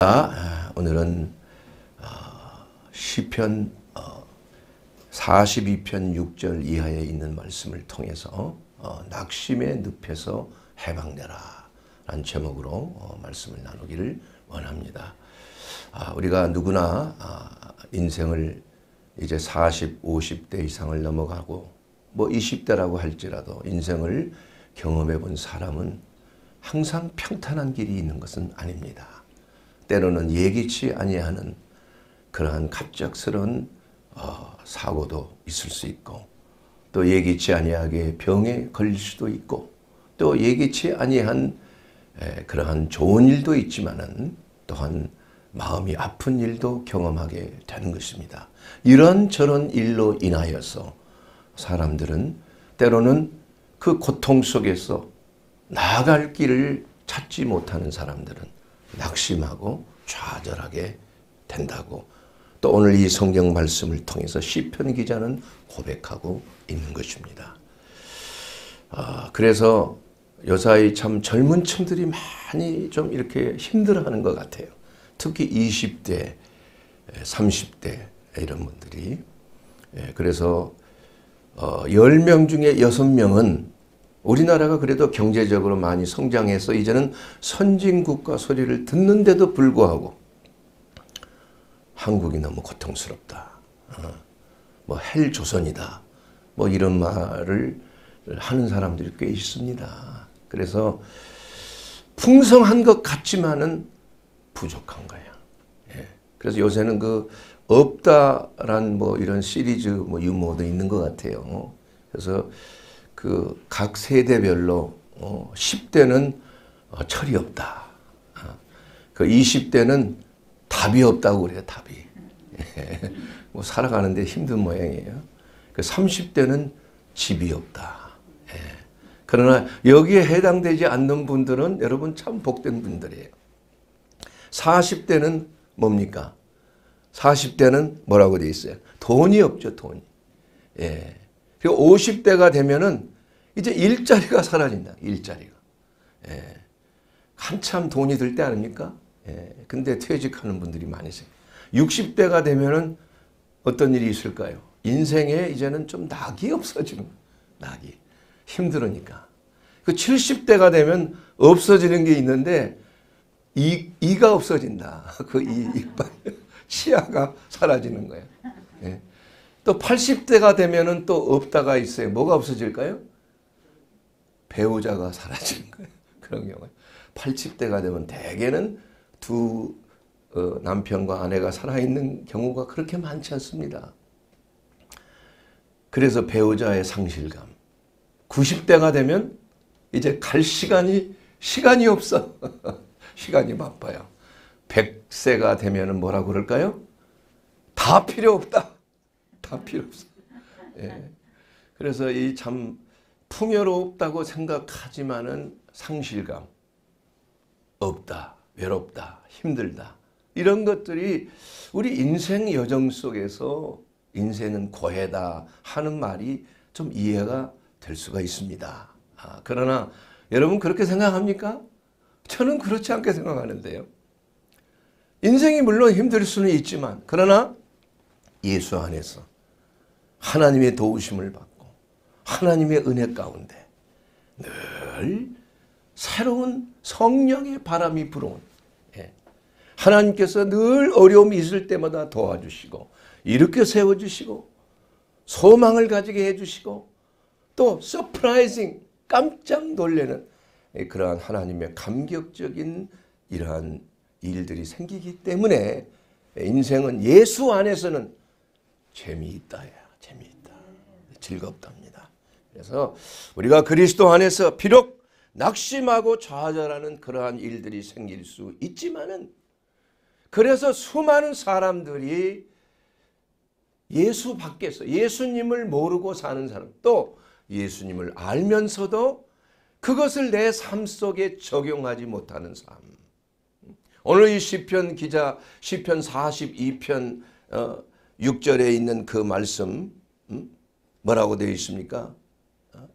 아, 오늘은 어, 시편 42편 어, 6절 이하에 있는 말씀을 통해서 어, 낙심의 늪에서 해방되라 라는 제목으로 말씀을 나누기를 원합니다. 아, 우리가 누구나 아, 인생을 이제 40, 50대 이상을 넘어가고 뭐 20대라고 할지라도 인생을 경험해 본 사람은 항상 평탄한 길이 있는 것은 아닙니다. 때로는 예기치 아니하는 그러한 갑작스런 어, 사고도 있을 수 있고 또 예기치 아니하게 병에 걸릴 수도 있고 또 예기치 아니한 에, 그러한 좋은 일도 있지만은 또한 마음이 아픈 일도 경험하게 되는 것입니다. 이런 저런 일로 인하여서 사람들은 때로는 그 고통 속에서 나아갈 길을 찾지 못하는 사람들은 낙심하고 좌절하게 된다고 또 오늘 이 성경 말씀을 통해서 시편 기자는 고백하고 있는 것입니다. 아, 그래서 요사이 참 젊은 층들이 많이 좀 이렇게 힘들어하는 것 같아요. 특히 20대, 30대 이런 분들이. 예, 그래서 어, 10명 중에 6명은 우리나라가 그래도 경제적으로 많이 성장해서 이제는 선진국가 소리를 듣는데도 불구하고 한국이 너무 고통스럽다. 어, 뭐헬 조선이다. 뭐 이런 말을 하는 사람들이 꽤 있습니다. 그래서 풍성한 것 같지만은 부족한 거야. 예. 그래서 요새는 그 없다란 뭐 이런 시리즈 뭐 유머도 있는 것 같아요. 그래서 그각 세대별로 어, 10대는 어, 철이 없다. 아, 그 20대는 답이 없다고 그래요, 답이. 뭐 살아가는데 힘든 모양이에요. 그 30대는 집이 없다. 예. 그러나 여기에 해당되지 않는 분들은 여러분 참 복된 분들이에요. 40대는 뭡니까? 40대는 뭐라고 돼 있어요? 돈이 없죠, 돈. 예. 그리고 50대가 되면은 이제 일자리가 사라진다. 일자리가. 예. 한참 돈이 들 때 아닙니까? 예. 근데 퇴직하는 분들이 많으세요. 60대가 되면은 어떤 일이 있을까요? 인생에 이제는 좀 낙이 없어지는 낙이. 힘들으니까. 그 70대가 되면 없어지는 게 있는데 이, 이가 없어진다. 그 이, 이빨, 치아가 사라지는 거예요. 예. 또 80대가 되면은 또 없다가 있어요. 뭐가 없어질까요? 배우자가 사라지는 거예요. 그런 경우에 80대가 되면 대개는 두 어, 남편과 아내가 살아있는 경우가 그렇게 많지 않습니다. 그래서 배우자의 상실감. 90대가 되면 이제 갈 시간이 시간이 없어. 시간이 바빠요. 100세가 되면 뭐라 그럴까요? 다 필요 없다. 다 필요 없어. 예. 그래서 이참 풍요롭다고 생각하지만은 상실감, 없다, 외롭다, 힘들다 이런 것들이 우리 인생 여정 속에서 인생은 고해다 하는 말이 좀 이해가 될 수가 있습니다. 아, 그러나 여러분 그렇게 생각합니까? 저는 그렇지 않게 생각하는데요. 인생이 물론 힘들 수는 있지만 그러나 예수 안에서 하나님의 도우심을 받고 하나님의 은혜 가운데 늘 새로운 성령의 바람이 불어온 예. 하나님께서 늘 어려움이 있을 때마다 도와주시고 이렇게 세워주시고 소망을 가지게 해주시고 또 서프라이징 깜짝 놀래는 예, 그러한 하나님의 감격적인 이러한 일들이 생기기 때문에 인생은 예수 안에서는 재미있다야 재미있다 즐겁답니다. 그래서 우리가 그리스도 안에서 비록 낙심하고 좌절하는 그러한 일들이 생길 수 있지만은 그래서 수많은 사람들이 예수 밖에서 예수님을 모르고 사는 사람 또 예수님을 알면서도 그것을 내 삶 속에 적용하지 못하는 삶. 오늘 이 시편 기자 시편 42편 6절에 어, 있는 그 말씀 음? 뭐라고 되어 있습니까?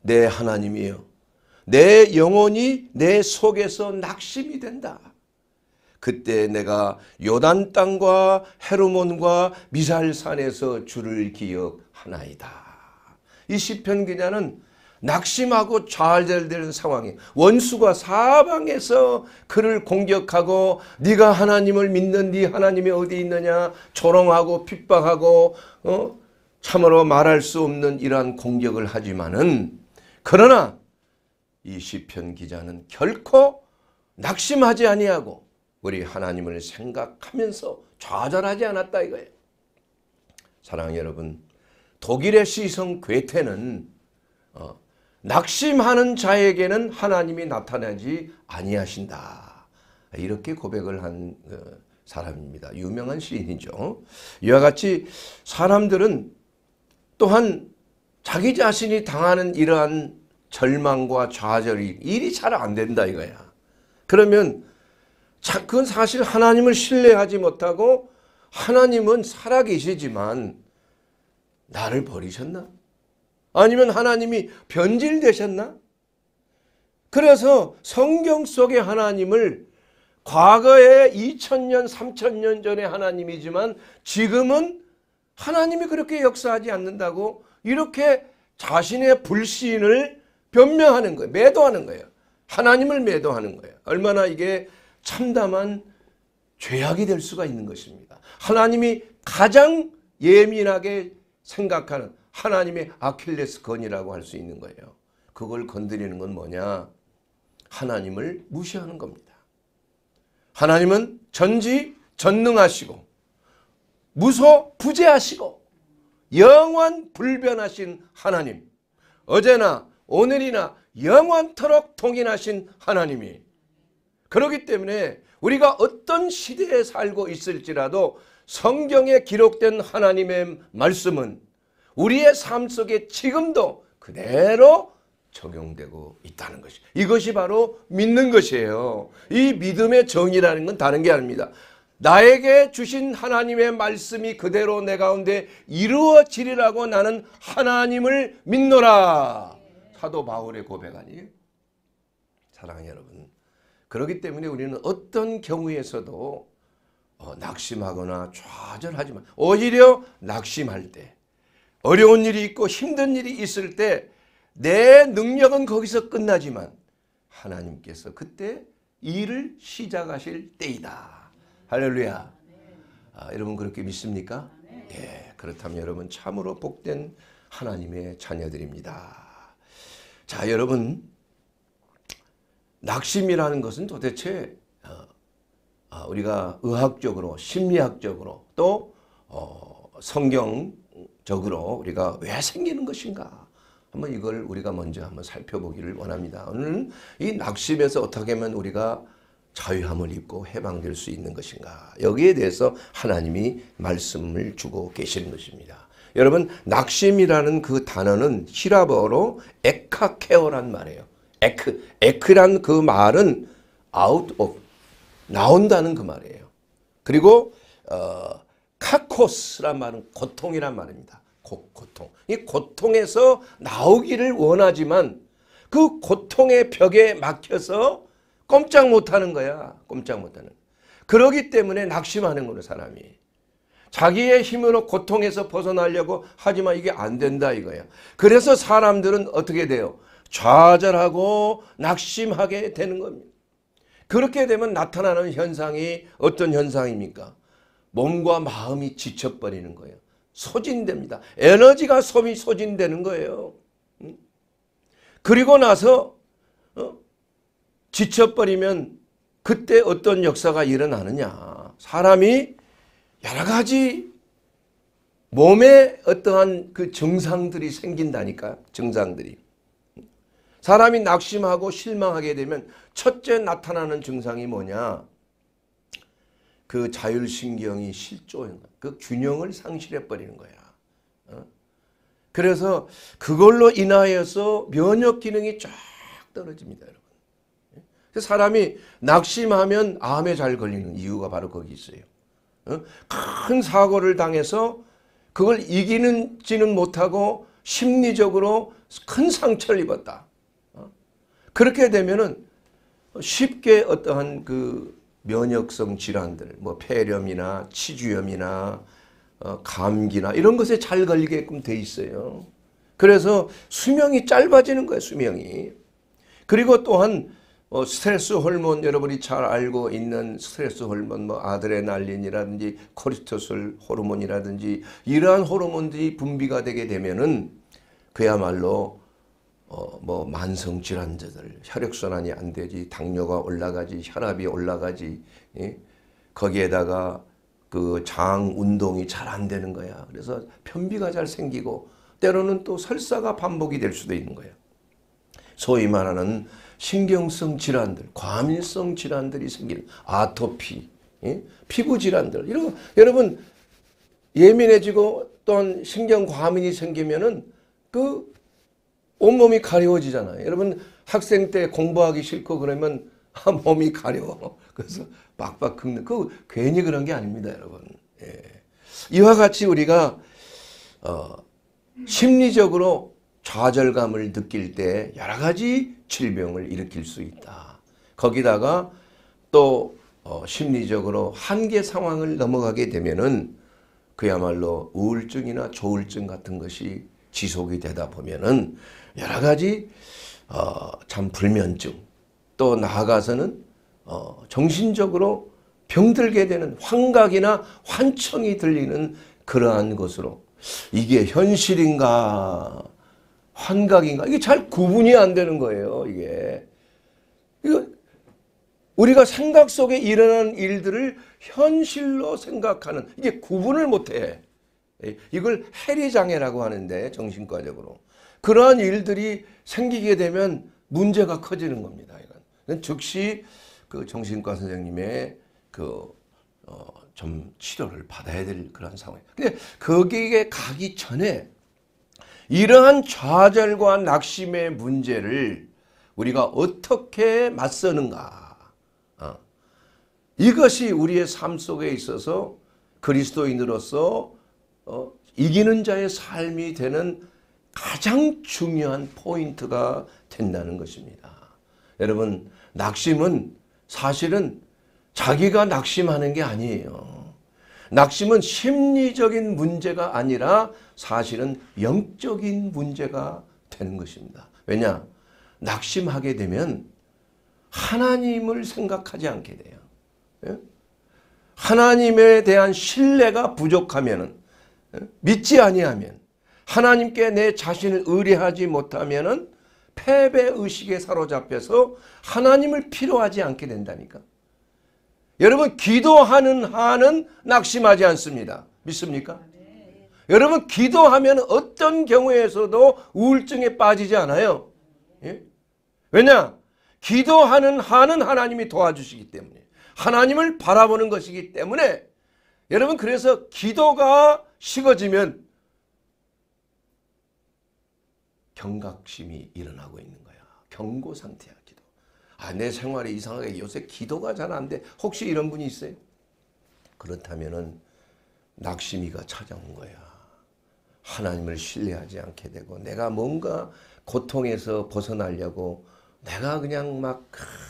내 하나님이요. 내 영혼이 내 속에서 낙심이 된다. 그때 내가 요단 땅과 헤르몬과 미살산에서 주를 기억하나이다. 이 시편 기자는 낙심하고 좌절되는 상황에 원수가 사방에서 그를 공격하고 네가 하나님을 믿는 네 하나님이 어디 있느냐 조롱하고 핍박하고 어? 참으로 말할 수 없는 이러한 공격을 하지만은 그러나 이 시편 기자는 결코 낙심하지 아니하고 우리 하나님을 생각하면서 좌절하지 않았다 이거예요. 사랑 여러분 독일의 시성 괴테는 어, 낙심하는 자에게는 하나님이 나타나지 아니하신다. 이렇게 고백을 한 어, 사람입니다. 유명한 시인이죠. 이와 같이 사람들은 또한 자기 자신이 당하는 이러한 절망과 좌절이 일이 잘 안 된다 이거야. 그러면 그건 사실 하나님을 신뢰하지 못하고 하나님은 살아계시지만 나를 버리셨나? 아니면 하나님이 변질되셨나? 그래서 성경 속의 하나님을 과거에 2000년, 3000년 전의 하나님이지만 지금은 하나님이 그렇게 역사하지 않는다고 이렇게 자신의 불신을 변명하는 거예요. 매도하는 거예요. 하나님을 매도하는 거예요. 얼마나 이게 참담한 죄악이 될 수가 있는 것입니다. 하나님이 가장 예민하게 생각하는 하나님의 아킬레스 건이라고 할 수 있는 거예요. 그걸 건드리는 건 뭐냐? 하나님을 무시하는 겁니다. 하나님은 전지 전능하시고 무소 부재하시고 영원 불변하신 하나님 어제나 오늘이나 영원토록 통일하신 하나님이 그렇기 때문에 우리가 어떤 시대에 살고 있을지라도 성경에 기록된 하나님의 말씀은 우리의 삶 속에 지금도 그대로 적용되고 있다는 것이 이것이 바로 믿는 것이에요. 이 믿음의 정의라는 건 다른 게 아닙니다. 나에게 주신 하나님의 말씀이 그대로 내 가운데 이루어지리라고 나는 하나님을 믿노라. 사도 바울의 고백 아니에요? 사랑하는 여러분. 그렇기 때문에 우리는 어떤 경우에서도 어, 낙심하거나 좌절하지 만 오히려 낙심할 때 어려운 일이 있고 힘든 일이 있을 때 내 능력은 거기서 끝나지만 하나님께서 그때 일을 시작하실 때이다. 할렐루야. 아, 여러분 그렇게 믿습니까? 예, 그렇다면 여러분 참으로 복된 하나님의 자녀들입니다. 자, 여러분 낙심이라는 것은 도대체 어, 아, 우리가 의학적으로, 심리학적으로 또 어, 성경적으로 우리가 왜 생기는 것인가? 한번 이걸 우리가 먼저 한번 살펴보기를 원합니다. 오늘 이 낙심에서 어떻게 하면 우리가 자유함을 입고 해방될 수 있는 것인가. 여기에 대해서 하나님이 말씀을 주고 계시는 것입니다. 여러분, 낙심이라는 그 단어는 히라버로 에카케어란 말이에요. 에크, 에크란 그 말은 out of, 나온다는 그 말이에요. 그리고, 어, 카코스란 말은 고통이란 말입니다. 고, 고통. 이 고통에서 나오기를 원하지만 그 고통의 벽에 막혀서 꼼짝 못하는 거야. 꼼짝 못하는. 그러기 때문에 낙심하는 거는 사람이. 자기의 힘으로 고통에서 벗어나려고 하지만 이게 안 된다 이거야. 그래서 사람들은 어떻게 돼요? 좌절하고 낙심하게 되는 겁니다. 그렇게 되면 나타나는 현상이 어떤 현상입니까? 몸과 마음이 지쳐버리는 거예요. 소진됩니다. 에너지가 소진되는 거예요. 그리고 나서 어? 지쳐버리면 그때 어떤 역사가 일어나느냐. 사람이 여러 가지 몸에 어떠한 그 증상들이 생긴다니까 증상들이. 사람이 낙심하고 실망하게 되면 첫째 나타나는 증상이 뭐냐. 그 자율신경이 실조인 그 균형을 상실해버리는 거야. 어? 그래서 그걸로 인하여서 면역 기능이 쫙 떨어집니다. 여러분. 사람이 낙심하면 암에 잘 걸리는 이유가 바로 거기 있어요. 어? 큰 사고를 당해서 그걸 이기는지는 못하고 심리적으로 큰 상처를 입었다. 어? 그렇게 되면은 쉽게 어떠한 그 면역성 질환들, 뭐 폐렴이나 치주염이나 어, 감기나 이런 것에 잘 걸리게끔 돼 있어요. 그래서 수명이 짧아지는 거예요, 수명이. 그리고 또한 어, 스트레스 호르몬 여러분이 잘 알고 있는 스트레스 호르몬 뭐 아드레날린이라든지 코르티솔 호르몬이라든지 이러한 호르몬들이 분비가 되게 되면은 그야말로 어, 뭐 만성 질환자들 혈액순환이 안 되지 당뇨가 올라가지 혈압이 올라가지 예? 거기에다가 그 장 운동이 잘 안 되는 거야 그래서 편비가 잘 생기고 때로는 또 설사가 반복이 될 수도 있는 거야 소위 말하는 신경성 질환들, 과민성 질환들이 생기는 아토피, 예? 피부 질환들 이런 거, 여러분 예민해지고 또한 신경 과민이 생기면은 그 온몸이 가려워지잖아요. 여러분 학생 때 공부하기 싫고 그러면 아, 몸이 가려워. 그래서 막박 긁는 그 괜히 그런 게 아닙니다, 여러분. 예. 이와 같이 우리가 어, 심리적으로 좌절감을 느낄 때 여러 가지 질병을 일으킬 수 있다. 거기다가 또 어, 심리적으로 한계 상황을 넘어가게 되면은 그야말로 우울증이나 조울증 같은 것이 지속이 되다 보면은 여러 가지 어, 참 불면증 또 나아가서는 어, 정신적으로 병들게 되는 환각이나 환청이 들리는 그러한 것으로 이게 현실인가 환각인가? 이게 잘 구분이 안 되는 거예요, 이게. 이거 우리가 생각 속에 일어나 일들을 현실로 생각하는 이게 구분을 못해. 예, 이걸 해리장애라고 하는데 정신과적으로 그러한 일들이 생기게 되면 문제가 커지는 겁니다. 이건 즉시 그 정신과 선생님의 그좀 어 치료를 받아야 될 그런 상황. 근데 거기에 가기 전에 이러한 좌절과 낙심의 문제를 우리가 어떻게 맞서는가 어. 이것이 우리의 삶 속에 있어서 그리스도인으로서 어, 이기는 자의 삶이 되는 가장 중요한 포인트가 된다는 것입니다. 여러분 낙심은 사실은 자기가 낙심하는 게 아니에요. 낙심은 심리적인 문제가 아니라 사실은 영적인 문제가 되는 것입니다. 왜냐? 낙심하게 되면 하나님을 생각하지 않게 돼요. 예? 하나님에 대한 신뢰가 부족하면 예? 믿지 아니하면 하나님께 내 자신을 의뢰하지 못하면 패배의식에 사로잡혀서 하나님을 필요하지 않게 된다니까. 여러분 기도하는 한은 낙심하지 않습니다. 믿습니까? 여러분 기도하면 어떤 경우에서도 우울증에 빠지지 않아요. 예? 왜냐? 기도하는 한은 하나님이 도와주시기 때문에 하나님을 바라보는 것이기 때문에 여러분 그래서 기도가 식어지면 경각심이 일어나고 있는 거야. 경고 상태야. 아, 내 생활이 이상하게 요새 기도가 잘 안 돼. 혹시 이런 분이 있어요? 그렇다면은 낙심이가 찾아온 거야. 하나님을 신뢰하지 않게 되고 내가 뭔가 고통에서 벗어나려고 내가 그냥 막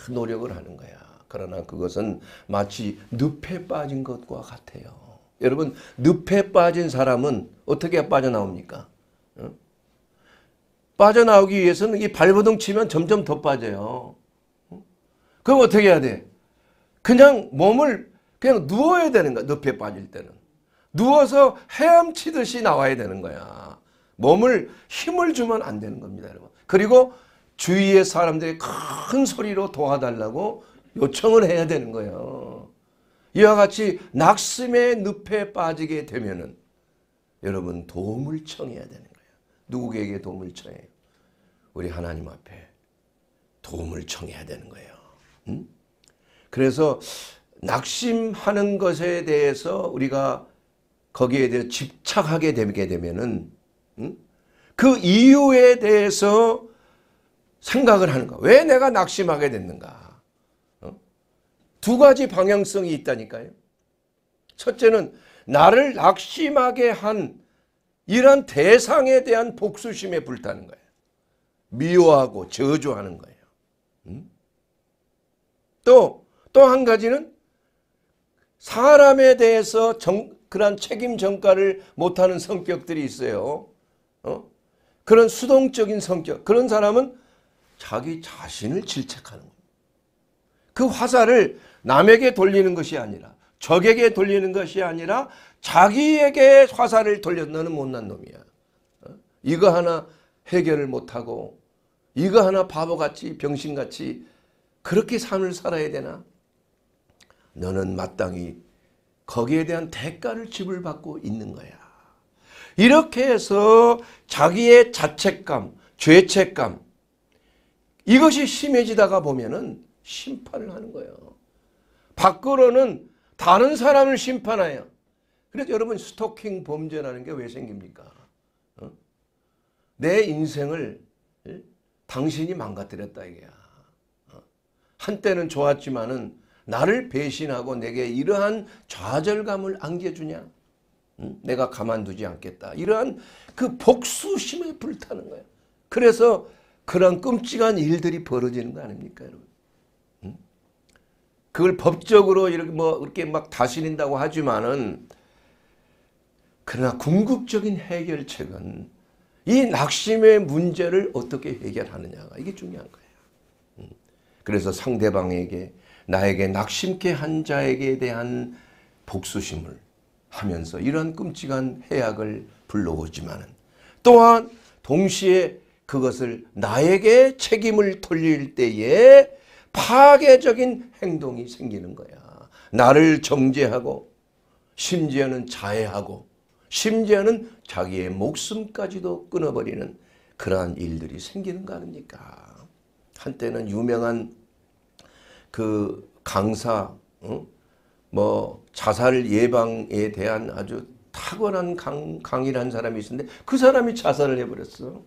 노력을 하는 거야. 그러나 그것은 마치 늪에 빠진 것과 같아요. 여러분 늪에 빠진 사람은 어떻게 빠져나옵니까? 응? 빠져나오기 위해서는 이 발버둥 치면 점점 더 빠져요. 그럼 어떻게 해야 돼? 그냥 몸을 그냥 누워야 되는 거야. 늪에 빠질 때는. 누워서 헤엄치듯이 나와야 되는 거야. 몸을 힘을 주면 안 되는 겁니다. 여러분. 그리고 주위의 사람들이 큰 소리로 도와달라고 요청을 해야 되는 거예요. 이와 같이 낙심의 늪에 빠지게 되면은 여러분 도움을 청해야 되는 거예요. 누구에게 도움을 청해요? 우리 하나님 앞에 도움을 청해야 되는 거예요. 그래서 낙심하는 것에 대해서 우리가 거기에 대해 집착하게 되게 되면은 그 이유에 대해서 생각을 하는 거왜 내가 낙심하게 됐는가? 어? 두 가지 방향성이 있다니까요. 첫째는 나를 낙심하게 한 이런 대상에 대한 복수심에 불타는 거예요. 미워하고 저주하는 거예요. 음? 또, 또 한 가지는 사람에 대해서 정, 그런 책임 전가를 못하는 성격들이 있어요. 어? 그런 수동적인 성격. 그런 사람은 자기 자신을 질책하는 겁니다. 그 화살을 남에게 돌리는 것이 아니라 적에게 돌리는 것이 아니라 자기에게 화살을 돌렸 너는 못난 놈이야. 어? 이거 하나 해결을 못하고 이거 하나 바보같이 병신같이 그렇게 삶을 살아야 되나? 너는 마땅히 거기에 대한 대가를 지불받고 있는 거야. 이렇게 해서 자기의 자책감, 죄책감 이것이 심해지다가 보면은 심판을 하는 거예요. 밖으로는 다른 사람을 심판하여. 그래서 여러분 스토킹 범죄라는 게 왜 생깁니까? 어? 내 인생을 당신이 망가뜨렸다 이게야. 한때는 좋았지만은 나를 배신하고 내게 이러한 좌절감을 안겨주냐? 내가 가만두지 않겠다. 이러한 그 복수심에 불타는 거야. 그래서 그런 끔찍한 일들이 벌어지는 거 아닙니까, 여러분? 그걸 법적으로 이렇게 뭐 이렇게 막 다스린다고 하지만은 그러나 궁극적인 해결책은 이 낙심의 문제를 어떻게 해결하느냐가 이게 중요한 거예 그래서 상대방에게 나에게 낙심케 한 자에게 대한 복수심을 하면서 이러한 끔찍한 해악을 불러오지만 또한 동시에 그것을 나에게 책임을 돌릴 때에 파괴적인 행동이 생기는 거야. 나를 정죄하고 심지어는 자해하고 심지어는 자기의 목숨까지도 끊어버리는 그러한 일들이 생기는 거 아닙니까? 한때는 유명한 그 강사, 응? 뭐 자살 예방에 대한 아주 탁월한 강, 강의한 사람이 있었는데 그 사람이 자살을 해버렸어.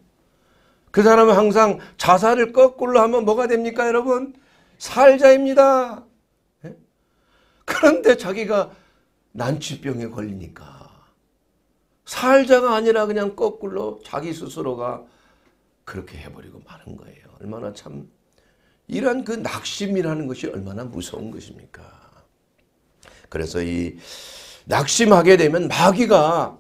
그 사람은 항상 자살을 거꾸로 하면 뭐가 됩니까 여러분? 살자입니다. 예? 그런데 자기가 난치병에 걸리니까 살자가 아니라 그냥 거꾸로 자기 스스로가 그렇게 해버리고 마는 거예요. 얼마나 참 이러한 그 낙심이라는 것이 얼마나 무서운 것입니까? 그래서 이 낙심하게 되면 마귀가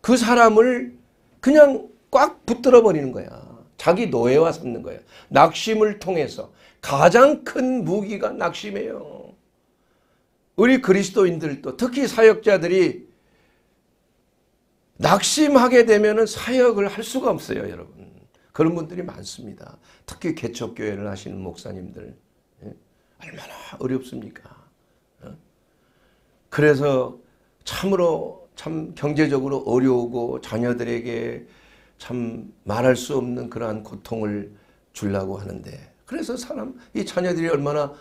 그 사람을 그냥 꽉 붙들어 버리는 거야. 자기 노예와 삼는 거야. 낙심을 통해서 가장 큰 무기가 낙심이에요. 우리 그리스도인들도 특히 사역자들이 낙심하게 되면 사역을 할 수가 없어요, 여러분. 그런 분들이 많습니다. 특히 개척교회를 하시는 목사님들 예? 얼마나 어렵습니까? 어? 그래서 참으로 참 경제적으로 어려우고 자녀들에게 참 말할 수 없는 그러한 고통을 주려고 하는데 그래서 사람 이 자녀들이 얼마나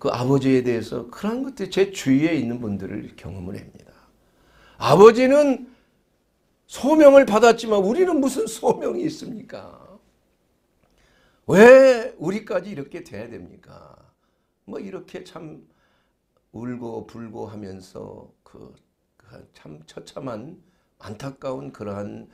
그 아버지에 대해서 그런 것들 제 주위에 있는 분들을 경험을 합니다. 아버지는 소명을 받았지만 우리는 무슨 소명이 있습니까? 왜 우리까지 이렇게 돼야 됩니까? 뭐 이렇게 참 울고 불고 하면서 그참 그 처참한 안타까운 그러한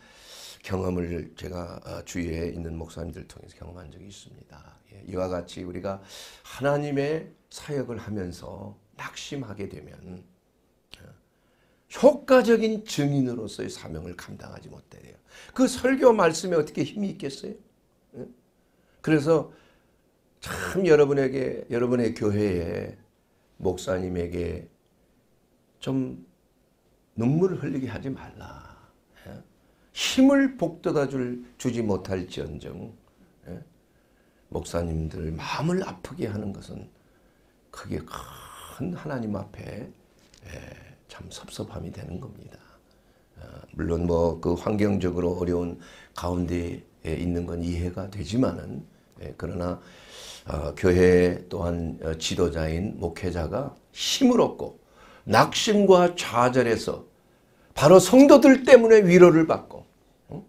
경험을 제가 어, 주위에 있는 목사님들 통해서 경험한 적이 있습니다. 예, 이와 같이 우리가 하나님의 사역을 하면서 낙심하게 되면 어, 효과적인 증인으로서의 사명을 감당하지 못해요. 그 설교 말씀에 어떻게 힘이 있겠어요? 그래서 참 여러분에게 여러분의 교회에 목사님에게 좀 눈물을 흘리게 하지 말라. 예? 힘을 복돋아 줄 주지 못할지언정 예? 목사님들 마음을 아프게 하는 것은 그게 큰 하나님 앞에 예, 참 섭섭함이 되는 겁니다. 아, 물론 뭐 그 환경적으로 어려운 가운데 에 있는 건 이해가 되지만은 예, 그러나 어, 교회 또한 어, 지도자인 목회자가 힘을 얻고 낙심과 좌절에서 바로 성도들 때문에 위로를 받고 어?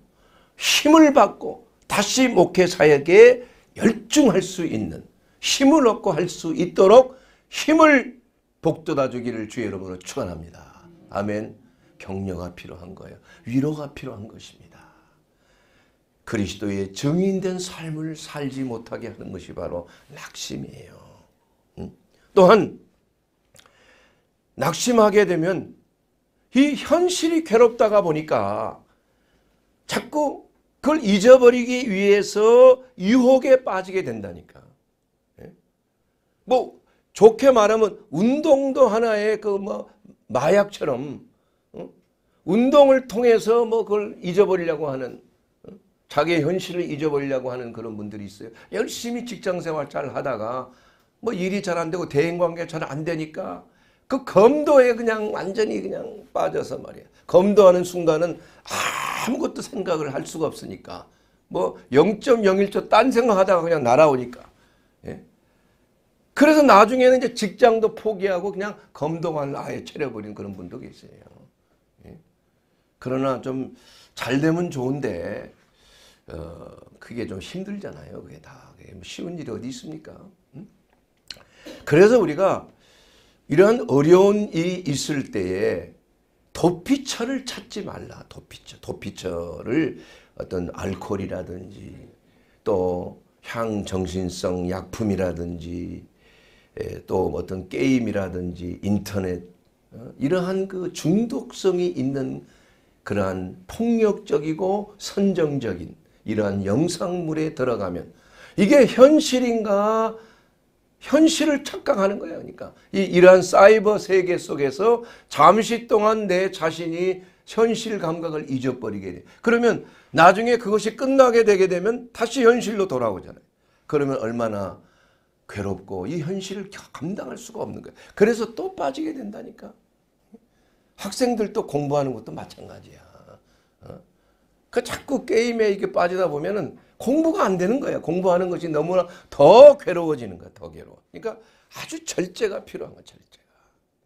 힘을 받고 다시 목회 사역에 열중할 수 있는 힘을 얻고 할 수 있도록 힘을 복돋아 주기를 주의 여러분으로 축원합니다. 아멘. 격려가 필요한 거예요. 위로가 필요한 것입니다. 그리스도의 증인된 삶을 살지 못하게 하는 것이 바로 낙심이에요. 또한 낙심하게 되면 이 현실이 괴롭다가 보니까 자꾸 그걸 잊어버리기 위해서 유혹에 빠지게 된다니까. 예? 뭐 좋게 말하면 운동도 하나의 그뭐 마약처럼 운동을 통해서 뭐 그걸 잊어버리려고 하는 자기의 현실을 잊어버리려고 하는 그런 분들이 있어요. 열심히 직장생활 잘 하다가 뭐 일이 잘 안 되고 대인관계 잘 안 되니까 그 검도에 그냥 완전히 그냥 빠져서 말이야. 검도하는 순간은 아무것도 생각을 할 수가 없으니까 뭐 0.01초 딴 생각하다가 그냥 날아오니까. 예? 그래서 나중에는 이제 직장도 포기하고 그냥 검도만 아예 차려버린 그런 분도 계세요. 예? 그러나 좀 잘 되면 좋은데 어, 그게 좀 힘들잖아요. 그게 다 뭐 쉬운 일이 어디 있습니까? 그래서 우리가 이러한 어려운 일이 있을 때에 도피처를 찾지 말라. 도피처, 도피처를 어떤 알코올이라든지 또 향정신성 약품이라든지 예, 또 어떤 게임이라든지 인터넷 어, 이러한 그 중독성이 있는 그러한 폭력적이고 선정적인 이러한 영상물에 들어가면 이게 현실인가 현실을 착각하는 거예요. 그러니까 이 이러한 사이버 세계 속에서 잠시 동안 내 자신이 현실 감각을 잊어버리게 돼. 그러면 나중에 그것이 끝나게 되게 되면 다시 현실로 돌아오잖아요. 그러면 얼마나 괴롭고 이 현실을 감당할 수가 없는 거예요. 그래서 또 빠지게 된다니까. 학생들도 공부하는 것도 마찬가지야. 어? 그 자꾸 게임에 이게 빠지다 보면은 공부가 안 되는 거예요. 공부하는 것이 너무나 더 괴로워지는 거야. 더 괴로워. 그러니까 아주 절제가 필요한 거야. 절제가.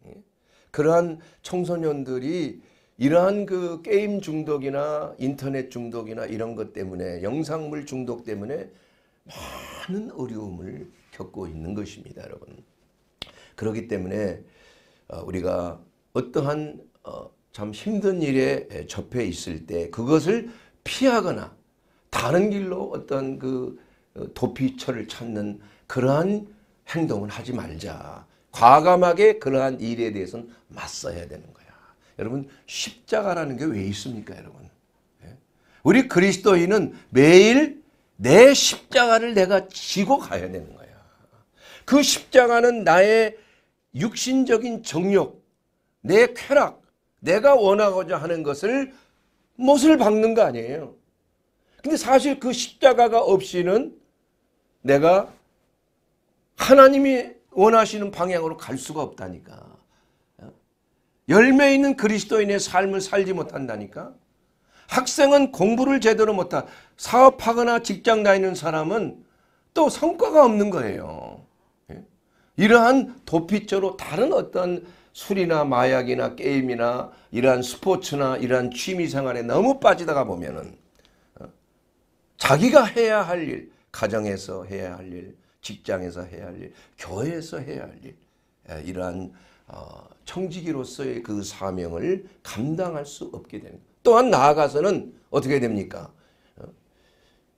예? 그러한 청소년들이 이러한 그 게임 중독이나 인터넷 중독이나 이런 것 때문에 영상물 중독 때문에 많은 어려움을 겪고 있는 것입니다. 여러분. 그렇기 때문에 어, 우리가 어떠한 어, 참 힘든 일에 접해 있을 때 그것을 피하거나 다른 길로 어떤 그 어, 도피처를 찾는 그러한 행동을 하지 말자. 과감하게 그러한 일에 대해서는 맞서야 되는 거야. 여러분 십자가라는 게 왜 있습니까 여러분? 예? 우리 그리스도인은 매일 내 십자가를 내가 지고 가야 되는 거야. 그 십자가는 나의 육신적인 정욕, 내 쾌락, 내가 원하고자 하는 것을 못을 박는 거 아니에요. 근데 사실 그 십자가가 없이는 내가 하나님이 원하시는 방향으로 갈 수가 없다니까. 열매 있는 그리스도인의 삶을 살지 못한다니까. 학생은 공부를 제대로 못하 사업하거나 직장 다니는 사람은 또 성과가 없는 거예요. 예? 이러한 도피처로 다른 어떤 술이나 마약이나 게임이나 이러한 스포츠나 이러한 취미생활에 너무 빠지다가 보면은 어, 자기가 해야 할 일, 가정에서 해야 할 일, 직장에서 해야 할 일, 교회에서 해야 할 일, 예, 이러한 어, 청지기로서의 그 사명을 감당할 수 없게 됩니다. 또한 나아가서는 어떻게 됩니까? 어,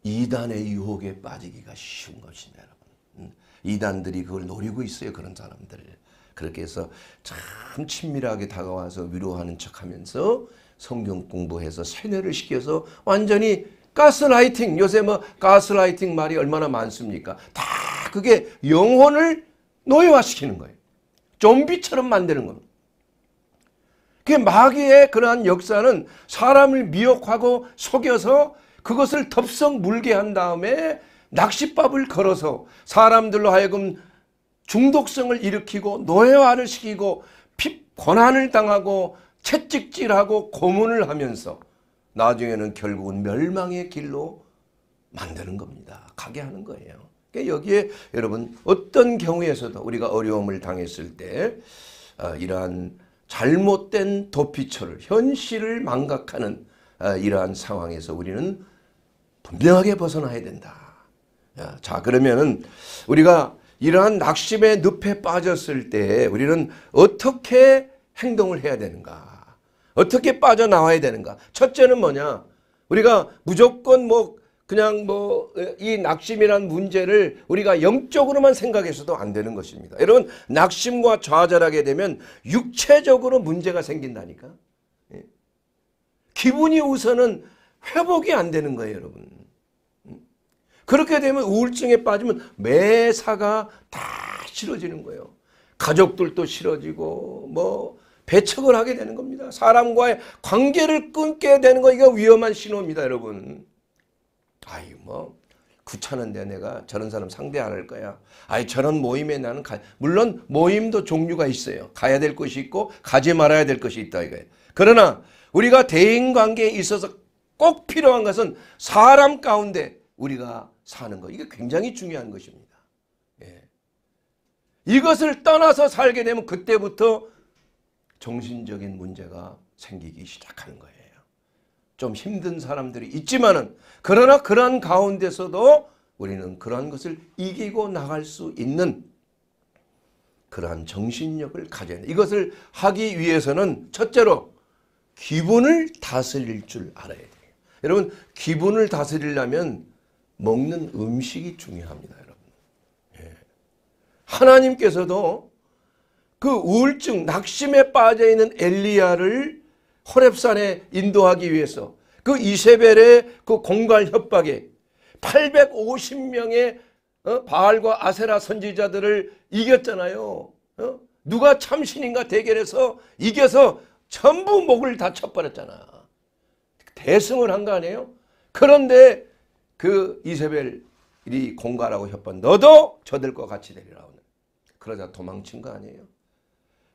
이단의 유혹에 빠지기가 쉬운 것입니다. 여러분. 음, 이단들이 그걸 노리고 있어요. 그런 사람들. 을 그렇게 해서 참 친밀하게 다가와서 위로하는 척하면서 성경 공부해서 세뇌를 시켜서 완전히 가스라이팅 요새 뭐 가스라이팅 말이 얼마나 많습니까? 다 그게 영혼을 노예화시키는 거예요. 좀비처럼 만드는 겁니다. 그 마귀의 그러한 역사는 사람을 미혹하고 속여서 그것을 덥석 물게 한 다음에 낚싯밥을 걸어서 사람들로 하여금 중독성을 일으키고 노예화를 시키고 권한을 당하고 채찍질하고 고문을 하면서 나중에는 결국은 멸망의 길로 만드는 겁니다. 가게 하는 거예요. 그러니까 여기에 여러분 어떤 경우에서도 우리가 어려움을 당했을 때 어, 이러한 잘못된 도피처를 현실을 망각하는 어, 이러한 상황에서 우리는 분명하게 벗어나야 된다. 어, 자 그러면은 우리가 이러한 낙심의 늪에 빠졌을 때 우리는 어떻게 행동을 해야 되는가? 어떻게 빠져나와야 되는가? 첫째는 뭐냐? 우리가 무조건 뭐 그냥 뭐이 낙심이란 문제를 우리가 영적으로만 생각해서도 안 되는 것입니다. 여러분 낙심과 좌절하게 되면 육체적으로 문제가 생긴다니까. 예. 기분이 우선은 회복이 안 되는 거예요, 여러분. 그렇게 되면 우울증에 빠지면 매사가 다 싫어지는 거예요. 가족들도 싫어지고 뭐 배척을 하게 되는 겁니다. 사람과의 관계를 끊게 되는 거 이거 위험한 신호입니다, 여러분. 아유 뭐구찮은데 내가 저런 사람 상대 안 할 거야. 아니 저런 모임에 나는 가... 물론 모임도 종류가 있어요. 가야 될 것이 있고 가지 말아야 될 것이 있다 이거예요. 그러나 우리가 대인 관계에 있어서 꼭 필요한 것은 사람 가운데 우리가 사는 것. 이게 굉장히 중요한 것입니다. 예. 이것을 떠나서 살게 되면 그때부터 정신적인 문제가 생기기 시작하는 거예요. 좀 힘든 사람들이 있지만은 그러나 그러 가운데서도 우리는 그러한 것을 이기고 나갈 수 있는 그러한 정신력을 가져야 돼. 이것을 하기 위해서는 첫째로 기분을 다스릴 줄 알아야 돼요. 여러분 기분을 다스리려면 먹는 음식이 중요합니다, 여러분. 예. 하나님께서도 그 우울증, 낙심에 빠져 있는 엘리야를 호렙산에 인도하기 위해서 그 이세벨의 그 공갈 협박에 850명의 어, 바알과 아세라 선지자들을 이겼잖아요. 어? 누가 참신인가 대결해서 이겨서 전부 목을 다쳐버렸잖아. 대승을 한 거 아니에요? 그런데 그 이세벨이 공갈하고 협박 너도 저들과 같이 되리라 오늘. 그러자 도망친 거 아니에요.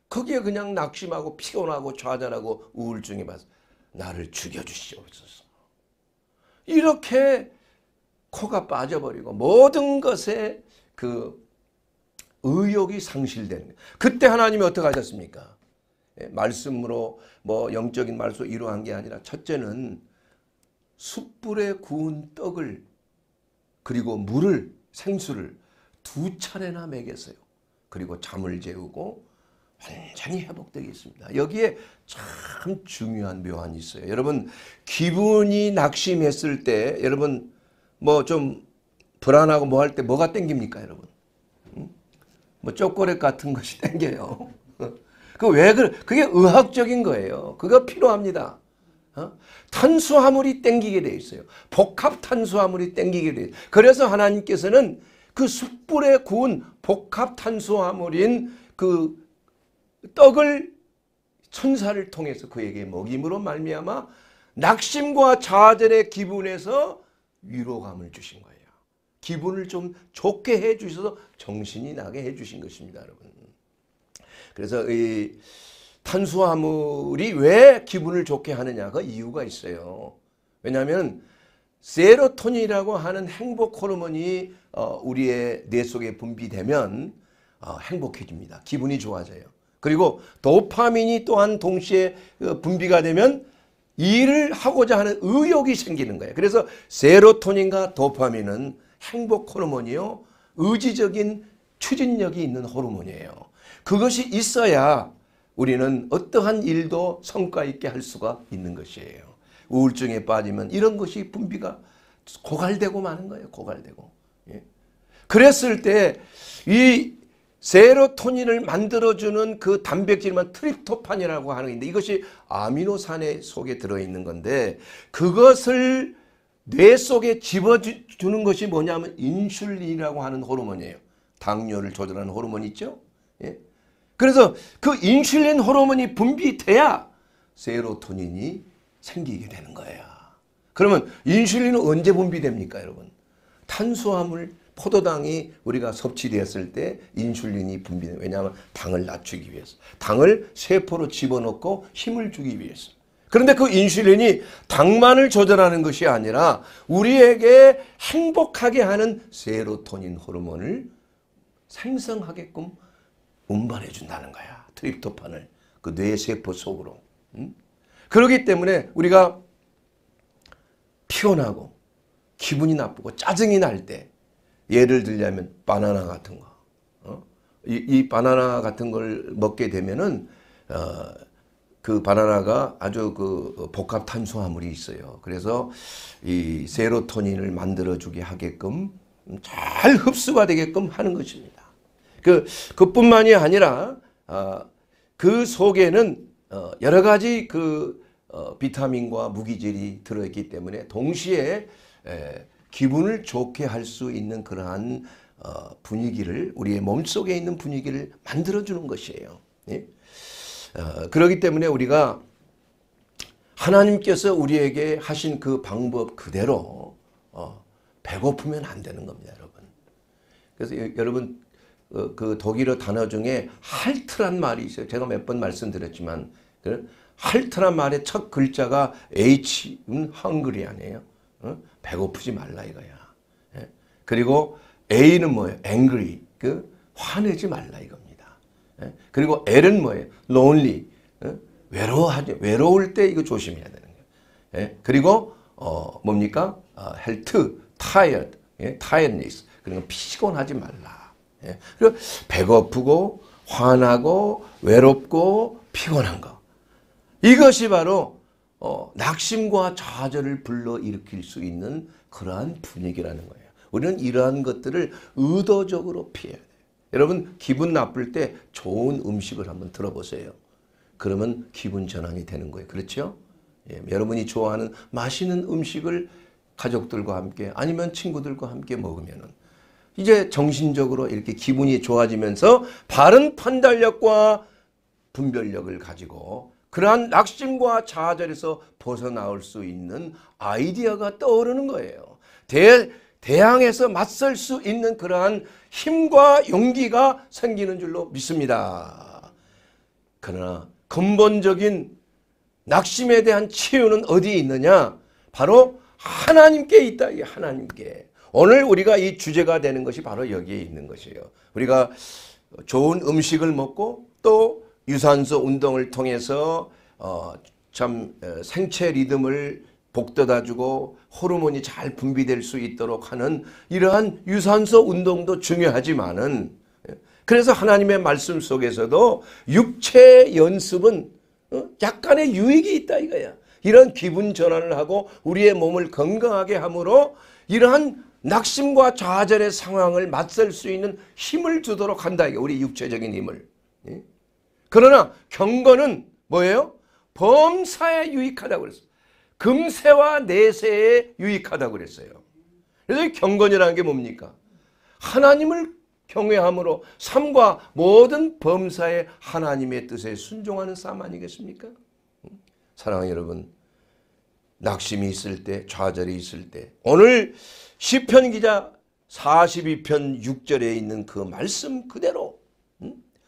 거기에 그냥 낙심하고 피곤하고 좌절하고 우울증이 와서 나를 죽여주시옵소서. 이렇게 코가 빠져버리고 모든 것에 그 의욕이 상실된 그때 하나님이 어떻게 하셨습니까? 예, 말씀으로 뭐 영적인 말로 이루한 게 아니라 첫째는 숯불에 구운 떡을 그리고 물을 생수를 두 차례나 먹였어요. 그리고 잠을 재우고 완전히 회복되어 습니다 여기에 참 중요한 묘안이 있어요. 여러분 기분이 낙심했을 때 여러분 뭐 좀 불안하고 뭐 할 때 뭐가 땡깁니까 여러분? 뭐 초콜릿 같은 것이 땡겨요. 그 왜 그래? 그게 의학적인 거예요. 그거 필요합니다. 어? 탄수화물이 땡기게 되어 있어요. 복합 탄수화물이 땡기게 되 있어요. 그래서 하나님께서는 그 숯불에 구운 복합 탄수화물인 그 떡을 천사를 통해서 그에게 먹임으로 말미암아 낙심과 좌절의 기분에서 위로감을 주신 거예요. 기분을 좀 좋게 해 주셔서 정신이 나게 해 주신 것입니다, 여러분. 그래서 이 탄수화물이 왜 기분을 좋게 하느냐가 이유가 있어요. 왜냐하면 세로토닌이라고 하는 행복 호르몬이 어, 우리의 뇌 속에 분비되면 어, 행복해집니다. 기분이 좋아져요. 그리고 도파민이 또한 동시에 어, 분비가 되면 일을 하고자 하는 의욕이 생기는 거예요. 그래서 세로토닌과 도파민은 행복 호르몬이요. 의지적인 추진력이 있는 호르몬이에요. 그것이 있어야 우리는 어떠한 일도 성과 있게 할 수가 있는 것이에요. 우울증에 빠지면 이런 것이 분비가 고갈되고 마는 거예요. 고갈되고. 예. 그랬을 때 이 세로토닌을 만들어주는 그 단백질만 트립토판이라고 하는 건데 이것이 아미노산의 속에 들어있는 건데 그것을 뇌 속에 집어주는 것이 뭐냐면 인슐린이라고 하는 호르몬이에요. 당뇨를 조절하는 호르몬 있죠. 예. 그래서 그 인슐린 호르몬이 분비돼야 세로토닌이 생기게 되는 거예요. 그러면 인슐린은 언제 분비됩니까 여러분? 탄수화물 포도당이 우리가 섭취되었을 때 인슐린이 분비돼 왜냐하면 당을 낮추기 위해서 당을 세포로 집어넣고 힘을 주기 위해서 그런데 그 인슐린이 당만을 조절하는 것이 아니라 우리에게 행복하게 하는 세로토닌 호르몬을 생성하게끔 운반해 준다는 거야. 트립토판을 그 뇌세포 속으로. 음? 그러기 때문에 우리가 피곤하고 기분이 나쁘고 짜증이 날 때 예를 들자면 바나나 같은 거. 어? 이, 이, 바나나 같은 걸 먹게 되면은 어, 그 바나나가 아주 그 복합 탄수화물이 있어요. 그래서 이 세로토닌을 만들어주게 하게끔 잘 흡수가 되게끔 하는 것입니다. 그 그뿐만이 아니라 어, 그 속에는 어, 여러 가지 그 어, 비타민과 무기질이 들어있기 때문에 동시에 에, 기분을 좋게 할 수 있는 그러한 어, 분위기를 우리의 몸속에 있는 분위기를 만들어주는 것이에요. 예? 어, 그러기 때문에 우리가 하나님께서 우리에게 하신 그 방법 그대로 어, 배고프면 안 되는 겁니다. 여러분. 그래서 여러분 어, 그 독일어 단어 중에 할트란 말이 있어요. 제가 몇 번 말씀드렸지만 그 할트란 말의 첫 글자가 H, 헝그리 음, 아니에요. 어? 배고프지 말라 이거야. 예? 그리고 A는 뭐예요? angry, 그 화내지 말라 이겁니다. 예? 그리고 L은 뭐예요? lonely, 어? 외로워하죠. 외로울 때 이거 조심해야 되는 거예요. 예? 그리고 어 뭡니까? 어, health, tired, tiredness, 그러니까 피곤하지 말라. 예. 그리고 배고프고 화나고 외롭고 피곤한 거. 이것이 바로 어, 낙심과 좌절을 불러일으킬 수 있는 그러한 분위기라는 거예요. 우리는 이러한 것들을 의도적으로 피해야 돼요. 여러분 기분 나쁠 때 좋은 음식을 한번 들어보세요. 그러면 기분 전환이 되는 거예요. 그렇죠? 예, 여러분이 좋아하는 맛있는 음식을 가족들과 함께 아니면 친구들과 함께 먹으면은 이제 정신적으로 이렇게 기분이 좋아지면서 바른 판단력과 분별력을 가지고 그러한 낙심과 좌절에서 벗어나올 수 있는 아이디어가 떠오르는 거예요. 대, 대항해서 맞설 수 있는 그러한 힘과 용기가 생기는 줄로 믿습니다. 그러나 근본적인 낙심에 대한 치유는 어디에 있느냐? 바로 하나님께 있다. 이 하나님께. 오늘 우리가 이 주제가 되는 것이 바로 여기에 있는 것이에요. 우리가 좋은 음식을 먹고 또 유산소 운동을 통해서 어, 참 어, 생체 리듬을 복돋아주고 호르몬이 잘 분비될 수 있도록 하는 이러한 유산소 운동도 중요하지만은 예, 그래서 하나님의 말씀 속에서도 육체 연습은 어, 약간의 유익이 있다 이거야. 이런 기분 전환을 하고 우리의 몸을 건강하게 함으로 이러한 낙심과 좌절의 상황을 맞설 수 있는 힘을 주도록 한다. 이게 우리 육체적인 힘을. 예? 그러나 경건은 뭐예요? 범사에 유익하다고 그랬어요. 금세와 내세에 유익하다고 그랬어요. 그래서 경건이라는 게 뭡니까? 하나님을 경외함으로 삶과 모든 범사에 하나님의 뜻에 순종하는 삶 아니겠습니까? 사랑하는 여러분, 낙심이 있을 때, 좌절이 있을 때, 오늘 시편 기자 42편 6절에 있는 그 말씀 그대로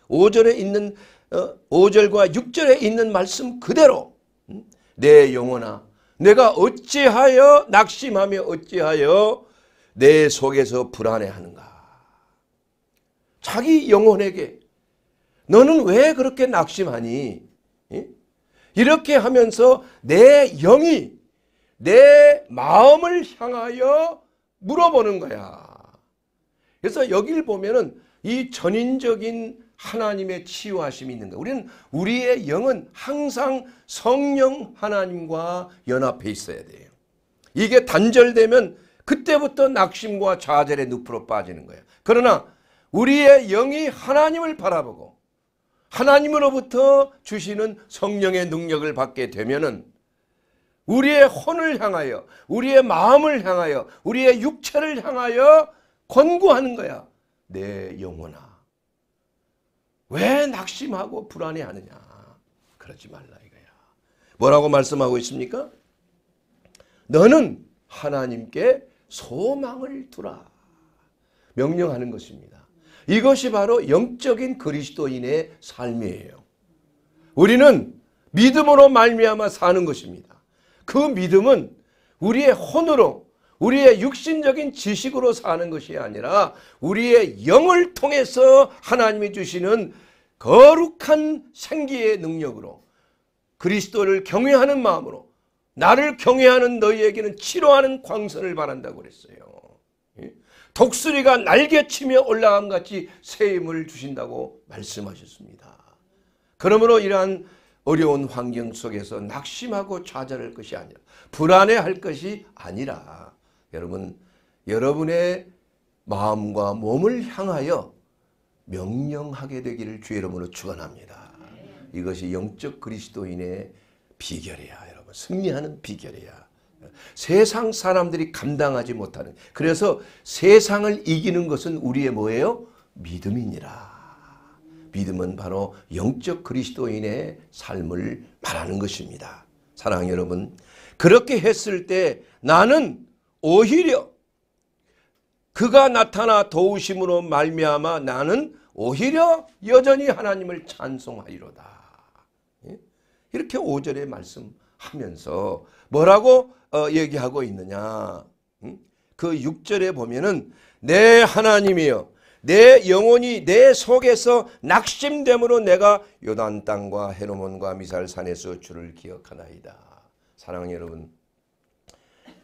5절에 음? 있는 5절과 어, 6절에 있는 말씀 그대로 음? 내 영혼아 내가 어찌하여 낙심하며 어찌하여 내 속에서 불안해하는가 자기 영혼에게 너는 왜 그렇게 낙심하니 이렇게 하면서 내 영이 내 마음을 향하여 물어보는 거야. 그래서 여기를 보면은 이 전인적인 하나님의 치유하심이 있는 거. 우리는 우리의 영은 항상 성령 하나님과 연합해 있어야 돼요. 이게 단절되면 그때부터 낙심과 좌절의 늪으로 빠지는 거예요. 그러나 우리의 영이 하나님을 바라보고 하나님으로부터 주시는 성령의 능력을 받게 되면은 우리의 혼을 향하여 우리의 마음을 향하여 우리의 육체를 향하여 권고하는 거야. 내 영혼아 왜 낙심하고 불안해하느냐. 그러지 말라 이거야. 뭐라고 말씀하고 있습니까? 너는 하나님께 소망을 두라. 명령하는 것입니다. 이것이 바로 영적인 그리스도인의 삶이에요. 우리는 믿음으로 말미암아 사는 것입니다. 그 믿음은 우리의 혼으로 우리의 육신적인 지식으로 사는 것이 아니라 우리의 영을 통해서 하나님이 주시는 거룩한 생기의 능력으로 그리스도를 경외하는 마음으로 나를 경외하는 너희에게는 치료하는 광선을 바란다고 그랬어요. 예? 독수리가 날개치며 올라감 같이 세임을 주신다고 말씀하셨습니다. 그러므로 이러한 어려운 환경 속에서 낙심하고 좌절할 것이 아니라 불안해할 것이 아니라 여러분 여러분의 마음과 몸을 향하여 명령하게 되기를 주의 이름으로 축원합니다. 이것이 영적 그리스도인의 비결이야 여러분 승리하는 비결이야. 세상 사람들이 감당하지 못하는 그래서 세상을 이기는 것은 우리의 뭐예요? 믿음이니라. 믿음은 바로 영적 그리스도인의 삶을 말하는 것입니다. 사랑 여러분, 그렇게 했을 때 나는 오히려 그가 나타나 도우심으로 말미암아 나는 오히려 여전히 하나님을 찬송하리로다. 예? 이렇게 5절에 말씀하면서 뭐라고 어, 얘기하고 있느냐. 음? 그 6절에 보면은 내 하나님이여 내 영혼이 내 속에서 낙심됨으로 내가 요단 땅과 헤르몬과 미살 산에서 주를 기억하나이다. 사랑 여러분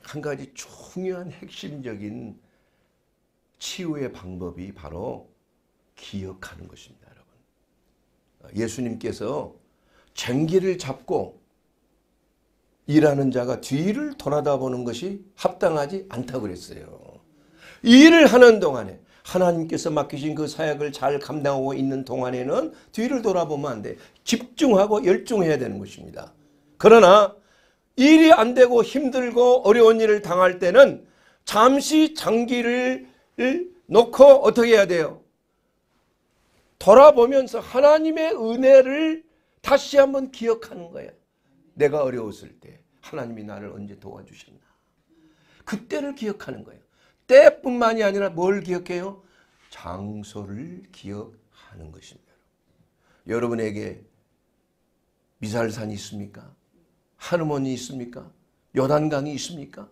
한 가지 중요한 핵심적인 치유의 방법이 바로 기억하는 것입니다. 여러분 예수님께서 쟁기를 잡고 일하는 자가 뒤를 돌아다보는 것이 합당하지 않다고 그랬어요. 일을 하는 동안에 하나님께서 맡기신 그 사역을 잘 감당하고 있는 동안에는 뒤를 돌아보면 안 돼. 집중하고 열중해야 되는 것입니다. 그러나 일이 안 되고 힘들고 어려운 일을 당할 때는 잠시 장기를 놓고 어떻게 해야 돼요? 돌아보면서 하나님의 은혜를 다시 한번 기억하는 거예요. 내가 어려웠을 때 하나님이 나를 언제 도와주셨나. 그때를 기억하는 거예요. 때뿐만이 아니라 뭘 기억해요? 장소를 기억하는 것입니다. 여러분에게 미살산이 있습니까? 하느몬이 있습니까? 요단강이 있습니까?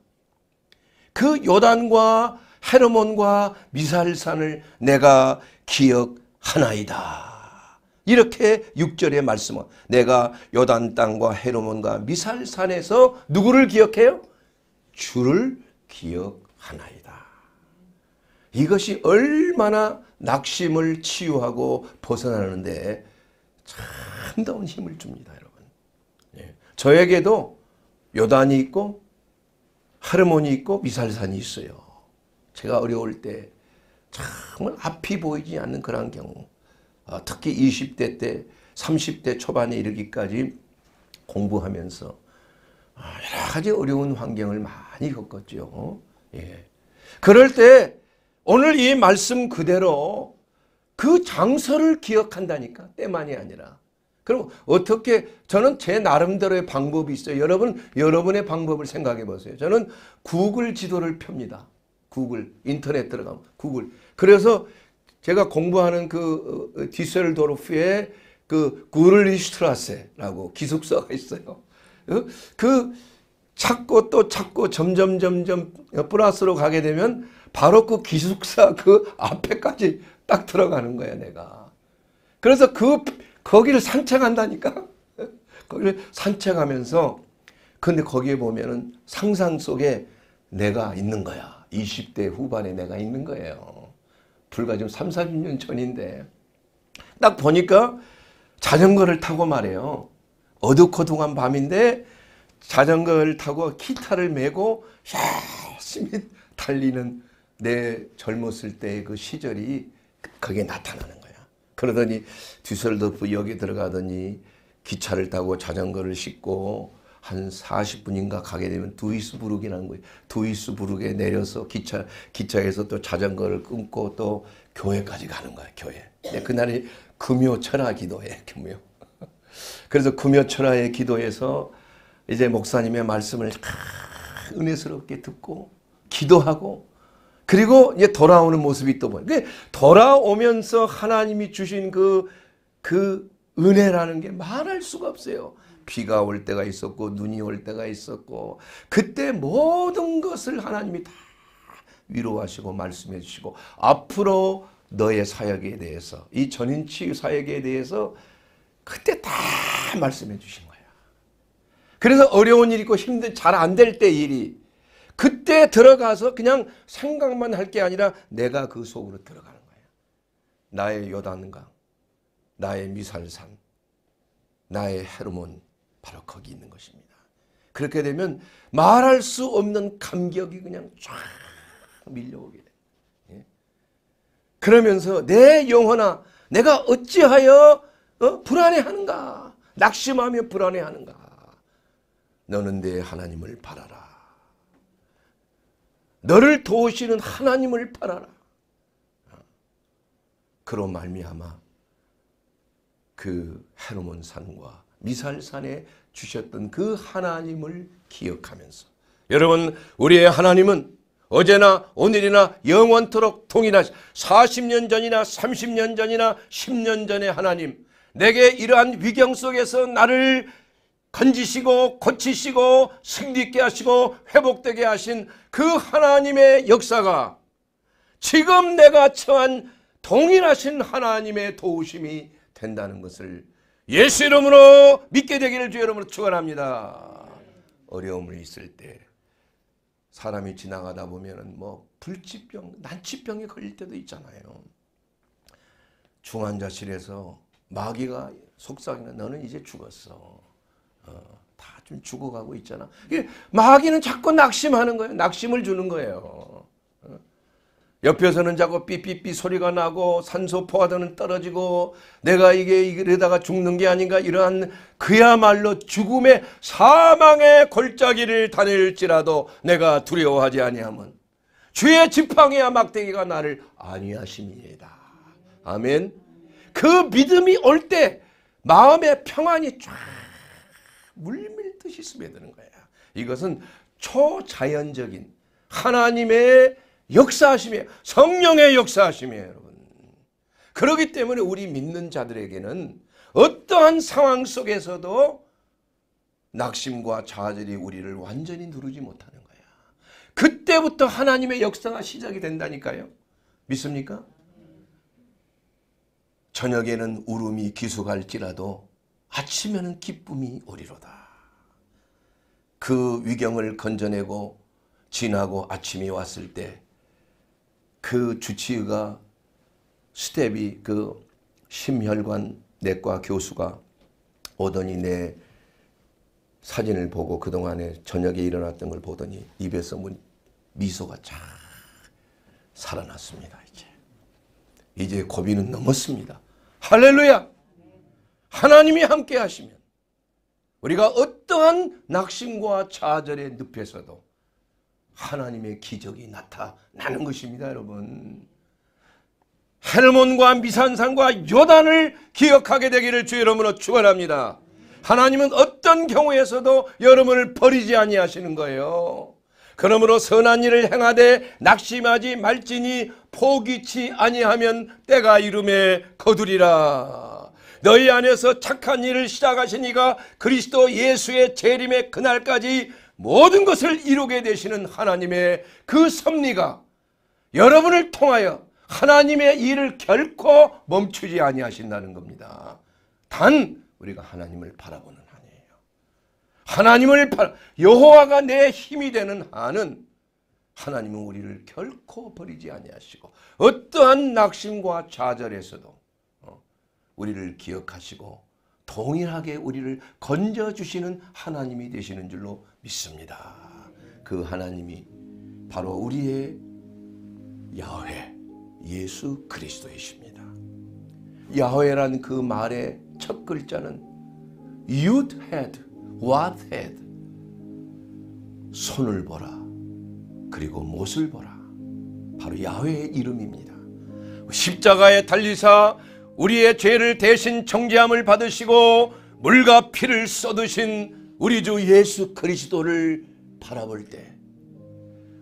그 요단과 헤르몬과 미살산을 내가 기억하나이다. 이렇게 6절에 말씀은 내가 요단 땅과 헤르몬과 미살산에서 누구를 기억해요? 주를 기억하나요. 이것이 얼마나 낙심을 치유하고 벗어나는데 참다운 힘을 줍니다. 여러분. 예. 저에게도 요단이 있고 하르몬이 있고 미살산이 있어요. 제가 어려울 때 정말 앞이 보이지 않는 그런 경우 아, 특히 20대 때 30대 초반에 이르기까지 공부하면서 아, 여러 가지 어려운 환경을 많이 겪었죠. 예. 그럴 때 오늘 이 말씀 그대로 그 장소를 기억한다니까 때만이 아니라 그럼 어떻게 저는 제 나름대로의 방법이 있어요. 여러분 여러분의 방법을 생각해 보세요. 저는 구글 지도를 펴니다 구글 인터넷 들어가면 구글. 그래서 제가 공부하는 그 어, 어, 디셀 도르프의 그 구를리슈트라세라고 기숙사가 있어요. 어? 그 찾고 또 찾고 점점 점점 플러스로 가게 되면 바로 그 기숙사 그 앞에까지 딱 들어가는 거야 내가. 그래서 그 거기를 산책한다니까. 거기를 산책하면서 근데 거기에 보면은 상상 속에 내가 있는 거야. 20대 후반에 내가 있는 거예요. 불과 지금 3, 40년 전인데 딱 보니까 자전거를 타고 말해요 어둑어둑한 밤인데 자전거를 타고 기타를 메고 열심히 달리는 내 젊었을 때의 그 시절이 거게 나타나는 거야. 그러더니 뒤설도프 역에 들어가더니 기차를 타고 자전거를 싣고 한 40분인가 가게 되면 두이스부르기라는 거예요. 두이스부르게 내려서 기차, 기차에서 또 자전거를 끊고 또 교회까지 가는 거예요, 교회. 그날이 금요 철화 기도예, 금요. 그래서 금요 철화의 기도에서 이제 목사님의 말씀을 은혜스럽게 듣고 기도하고 그리고 이제 돌아오는 모습이 또 보여. 뭐, 그 돌아오면서 하나님이 주신 그, 그 은혜라는 게 말할 수가 없어요. 비가 올 때가 있었고, 눈이 올 때가 있었고, 그때 모든 것을 하나님이 다 위로하시고, 말씀해 주시고, 앞으로 너의 사역에 대해서, 이 전인치 사역에 대해서 그때 다 말씀해 주신 거예요. 그래서 어려운 일이 있고 힘든, 잘 안 될 때 일이 그때 들어가서 그냥 생각만 할 게 아니라 내가 그 속으로 들어가는 거예요. 나의 요단강, 나의 미살산, 나의 헤르몬 바로 거기 있는 것입니다. 그렇게 되면 말할 수 없는 감격이 그냥 쫙 밀려오게 돼. 예? 그러면서 내 영혼아 내가 어찌하여 어? 불안해하는가 낙심하며 불안해하는가 너는 내 하나님을 바라라 너를 도우시는 하나님을 바라라. 그로 말미암아 그 헤르몬 산과 미살 산에 주셨던 그 하나님을 기억하면서 여러분 우리의 하나님은 어제나 오늘이나 영원토록 동일하시 40년 전이나 30년 전이나 10년 전의 하나님 내게 이러한 위경 속에서 나를 건지시고 고치시고 승리있게 하시고 회복되게 하신 그 하나님의 역사가 지금 내가 처한 동일하신 하나님의 도우심이 된다는 것을 예수 이름으로 믿게 되기를 주 이름으로 축원합니다. 어려움이 있을 때 사람이 지나가다 보면뭐 불치병, 난치병에 걸릴 때도 있잖아요. 중환자실에서 마귀가 속삭이는 너는 이제 죽었어. 어, 다좀 죽어가고 있잖아. 마귀는 자꾸 낙심하는 거예요. 낙심을 주는 거예요. 어. 옆에서는 자꾸 삐삐삐 소리가 나고 산소 포화도는 떨어지고 내가 이게 이러다가 죽는 게 아닌가 이러한 그야말로 죽음의 사망의 골짜기를 다닐지라도 내가 두려워하지 아니함은 주의 지팡이와 막대기가 나를 안위하십니다. 아멘. 그 믿음이 올 때 마음의 평안이 쫙 물밀듯이 스며드는 거예요. 이것은 초자연적인 하나님의 역사하심이에요. 성령의 역사하심이에요, 여러분. 그렇기 때문에 우리 믿는 자들에게는 어떠한 상황 속에서도 낙심과 좌절이 우리를 완전히 누르지 못하는 거야. 그때부터 하나님의 역사가 시작이 된다니까요. 믿습니까? 저녁에는 울음이 기숙할지라도 바치면 기쁨이 오리로다. 그 위경을 건져내고 지나고 아침이 왔을 때 그 주치의가 스텝이 그 심혈관 내과 교수가 오더니 내 사진을 보고 그동안에 저녁에 일어났던 걸 보더니 입에서 미소가 쫙 살아났습니다. 이제 이제 고비는 넘었습니다. 할렐루야! 하나님이 함께 하시면 우리가 어떠한 낙심과 좌절의 늪에서도 하나님의 기적이 나타나는 것입니다 여러분 헬몬과 미산산과 요단을 기억하게 되기를 주의 이름으로 축원합니다 하나님은 어떤 경우에서도 여러분을 버리지 아니하시는 거예요 그러므로 선한 일을 행하되 낙심하지 말지니 포기치 아니하면 때가 이름에 거두리라 너희 안에서 착한 일을 시작하시니가 그리스도 예수의 재림의 그날까지 모든 것을 이루게 되시는 하나님의 그 섭리가 여러분을 통하여 하나님의 일을 결코 멈추지 아니하신다는 겁니다. 단 우리가 하나님을 바라보는 한이에요. 하나님을 바라 여호와가 내 힘이 되는 한은 하나님은 우리를 결코 버리지 아니하시고 어떠한 낙심과 좌절에서도 우리를 기억하시고 동일하게 우리를 건져주시는 하나님이 되시는 줄로 믿습니다. 그 하나님이 바로 우리의 야훼 예수 그리스도이십니다. 야훼라는 그 말의 첫 글자는 youth head, what head 손을 보라 그리고 못을 보라 바로 야훼의 이름입니다. 십자가에 달리사 우리의 죄를 대신 정죄함을 받으시고 물과 피를 쏟으신 우리 주 예수 그리스도를 바라볼 때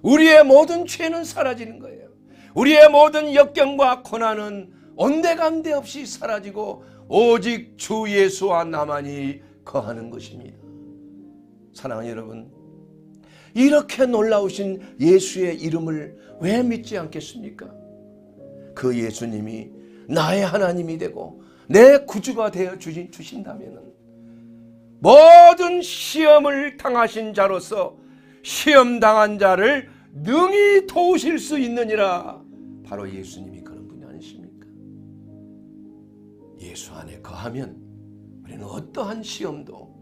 우리의 모든 죄는 사라지는 거예요. 우리의 모든 역경과 고난은 온데간데 없이 사라지고 오직 주 예수와 나만이 거하는 것입니다. 사랑하는 여러분 이렇게 놀라우신 예수의 이름을 왜 믿지 않겠습니까? 그 예수님이 나의 하나님이 되고 내 구주가 되어 주신, 주신다면 모든 시험을 당하신 자로서 시험당한 자를 능히 도우실 수 있느니라 바로 예수님이 그런 분이 아니십니까? 예수 안에 거하면 우리는 어떠한 시험도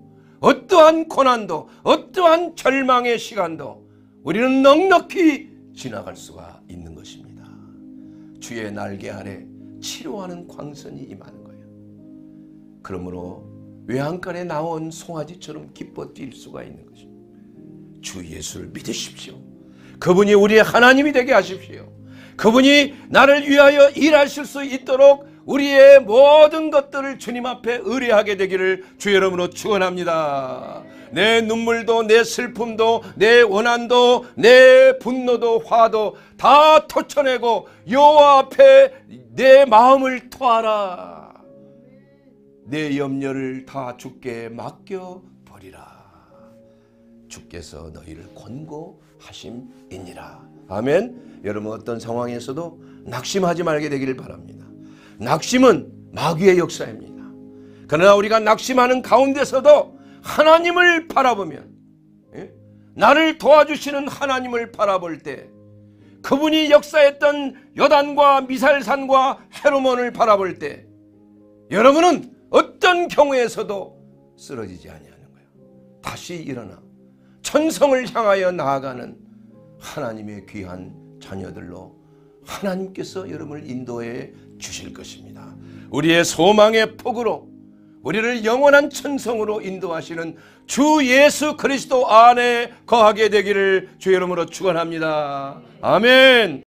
어떠한 고난도 어떠한 절망의 시간도 우리는 넉넉히 지나갈 수가 있는 것입니다. 주의 날개 아래 치료하는 광선이 임하는 거예요. 그러므로 외양간에 나온 송아지처럼 기뻐 뛸 수가 있는 것입니다. 주 예수를 믿으십시오. 그분이 우리의 하나님이 되게 하십시오. 그분이 나를 위하여 일하실 수 있도록 우리의 모든 것들을 주님 앞에 의뢰하게 되기를 주의 이름으로 축원합니다. 내 눈물도 내 슬픔도 내 원한도 내 분노도 화도 다 터쳐내고 여호와 앞에 내 마음을 토하라. 내 염려를 다 주께 맡겨 버리라. 주께서 너희를 권고하심이니라. 아멘. 여러분 어떤 상황에서도 낙심하지 말게 되기를 바랍니다. 낙심은 마귀의 역사입니다. 그러나 우리가 낙심하는 가운데서도 하나님을 바라보면 예? 나를 도와주시는 하나님을 바라볼 때 그분이 역사했던 여단과 미살산과 헤르몬을 바라볼 때 여러분은 어떤 경우에서도 쓰러지지 아니하는 거예요. 다시 일어나 천성을 향하여 나아가는 하나님의 귀한 자녀들로 하나님께서 여러분을 인도해 주실 것입니다. 우리의 소망의 폭으로 우리를 영원한 천성으로 인도하시는 주 예수 그리스도 안에 거하게 되기를 주의 이름으로 축원합니다. 아멘.